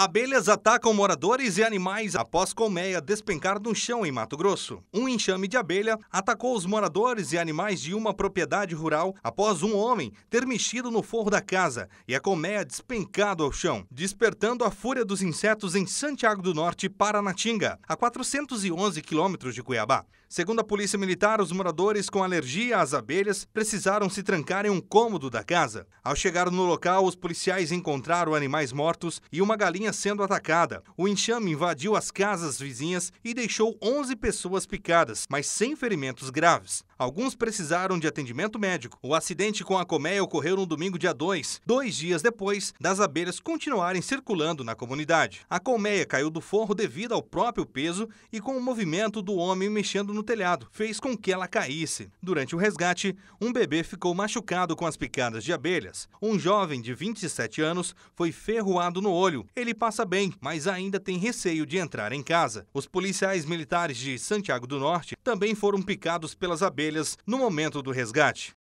Abelhas atacam moradores e animais após colmeia despencar no chão em Mato Grosso. Um enxame de abelha atacou os moradores e animais de uma propriedade rural após um homem ter mexido no forro da casa e a colmeia despencado ao chão, despertando a fúria dos insetos em Santiago do Norte, Paranatinga, a 411 quilômetros de Cuiabá. Segundo a Polícia Militar, os moradores com alergia às abelhas precisaram se trancar em um cômodo da casa. Ao chegar no local, os policiais encontraram animais mortos e uma galinha vinha sendo atacada. O enxame invadiu as casas vizinhas e deixou 11 pessoas picadas, mas sem ferimentos graves. Alguns precisaram de atendimento médico. O acidente com a colmeia ocorreu no domingo, dia 2, dois dias depois das abelhas continuarem circulando na comunidade. A colmeia caiu do forro devido ao próprio peso e com o movimento do homem mexendo no telhado, fez com que ela caísse. Durante o resgate, um bebê ficou machucado com as picadas de abelhas. Um jovem de 27 anos foi ferroado no olho. Ele passa bem, mas ainda tem receio de entrar em casa. Os policiais militares de Santiago do Norte também foram picados pelas abelhas no momento do resgate.